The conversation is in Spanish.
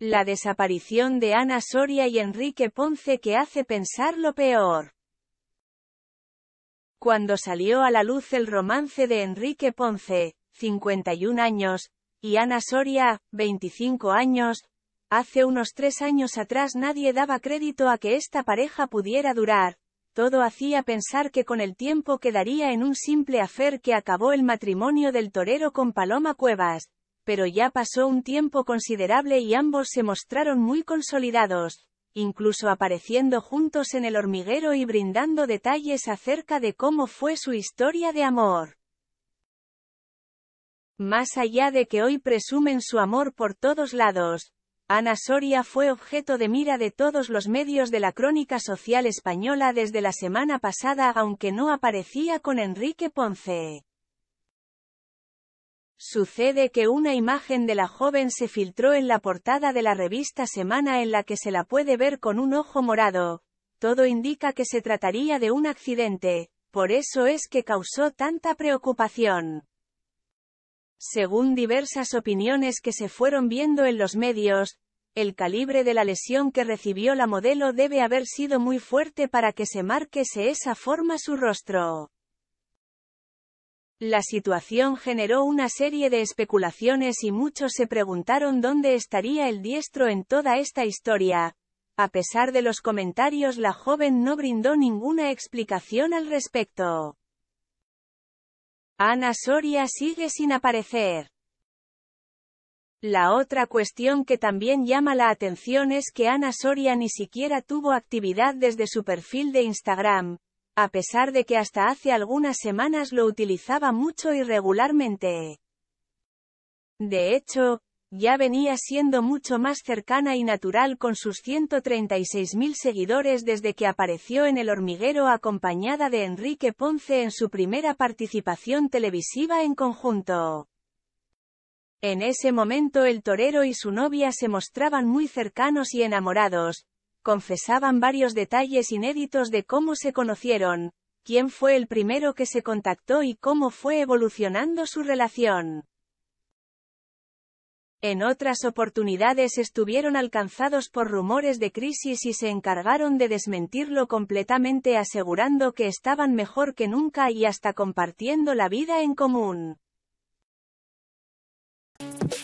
La desaparición de Ana Soria y Enrique Ponce que hace pensar lo peor. Cuando salió a la luz el romance de Enrique Ponce, 51 años, y Ana Soria, 25 años, hace unos tres años atrás nadie daba crédito a que esta pareja pudiera durar, todo hacía pensar que con el tiempo quedaría en un simple afer que acabó el matrimonio del torero con Paloma Cuevas, pero ya pasó un tiempo considerable y ambos se mostraron muy consolidados, incluso apareciendo juntos en el hormiguero y brindando detalles acerca de cómo fue su historia de amor. Más allá de que hoy presumen su amor por todos lados, Ana Soria fue objeto de mira de todos los medios de la crónica social española desde la semana pasada aunque no aparecía con Enrique Ponce. Sucede que una imagen de la joven se filtró en la portada de la revista Semana en la que se la puede ver con un ojo morado. Todo indica que se trataría de un accidente, por eso es que causó tanta preocupación. Según diversas opiniones que se fueron viendo en los medios, el calibre de la lesión que recibió la modelo debe haber sido muy fuerte para que se marquese esa forma su rostro. La situación generó una serie de especulaciones y muchos se preguntaron dónde estaría el diestro en toda esta historia. A pesar de los comentarios la joven no brindó ninguna explicación al respecto. Ana Soria sigue sin aparecer. La otra cuestión que también llama la atención es que Ana Soria ni siquiera tuvo actividad desde su perfil de Instagram, a pesar de que hasta hace algunas semanas lo utilizaba mucho y regularmente. De hecho, ya venía siendo mucho más cercana y natural con sus 136.000 seguidores desde que apareció en El Hormiguero acompañada de Enrique Ponce en su primera participación televisiva en conjunto. En ese momento el torero y su novia se mostraban muy cercanos y enamorados, confesaban varios detalles inéditos de cómo se conocieron, quién fue el primero que se contactó y cómo fue evolucionando su relación. En otras oportunidades estuvieron alcanzados por rumores de crisis y se encargaron de desmentirlo completamente asegurando que estaban mejor que nunca y hasta compartiendo la vida en común. Thank you.